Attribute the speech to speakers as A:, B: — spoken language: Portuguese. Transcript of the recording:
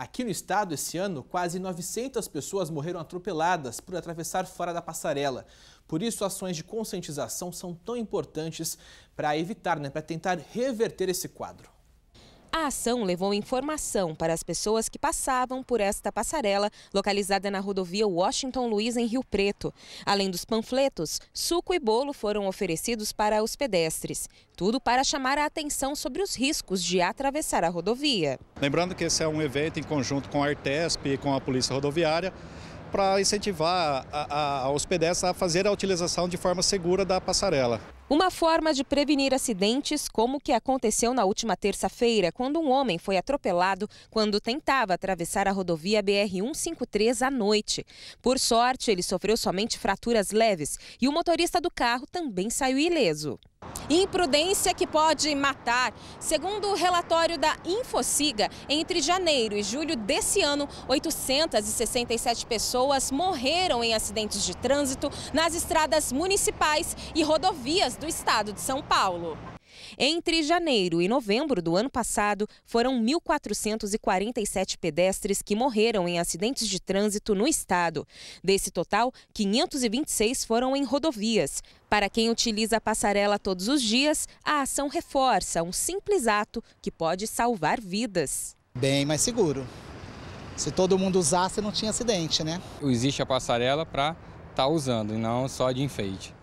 A: Aqui no estado, esse ano, quase 900 pessoas morreram atropeladas por atravessar fora da passarela. Por isso, ações de conscientização são tão importantes para evitar, né, para tentar reverter esse quadro.
B: A ação levou informação para as pessoas que passavam por esta passarela, localizada na rodovia Washington Luiz, em Rio Preto. Além dos panfletos, suco e bolo foram oferecidos para os pedestres. Tudo para chamar a atenção sobre os riscos de atravessar a rodovia.
C: Lembrando que esse é um evento em conjunto com a Artesp e com a Polícia Rodoviária para incentivar a, a, a a fazer a utilização de forma segura da passarela.
B: Uma forma de prevenir acidentes, como o que aconteceu na última terça-feira, quando um homem foi atropelado quando tentava atravessar a rodovia BR-153 à noite. Por sorte, ele sofreu somente fraturas leves e o motorista do carro também saiu ileso. Imprudência que pode matar. Segundo o relatório da Infociga, entre janeiro e julho desse ano, 867 pessoas morreram em acidentes de trânsito nas estradas municipais e rodovias do estado de São Paulo. Entre janeiro e novembro do ano passado, foram 1.447 pedestres que morreram em acidentes de trânsito no estado. Desse total, 526 foram em rodovias. Para quem utiliza a passarela todos os dias, a ação reforça um simples ato que pode salvar vidas. Bem mais seguro. Se todo mundo usasse, não tinha acidente, né?
A: Existe a passarela para estar tá usando e não só de enfeite.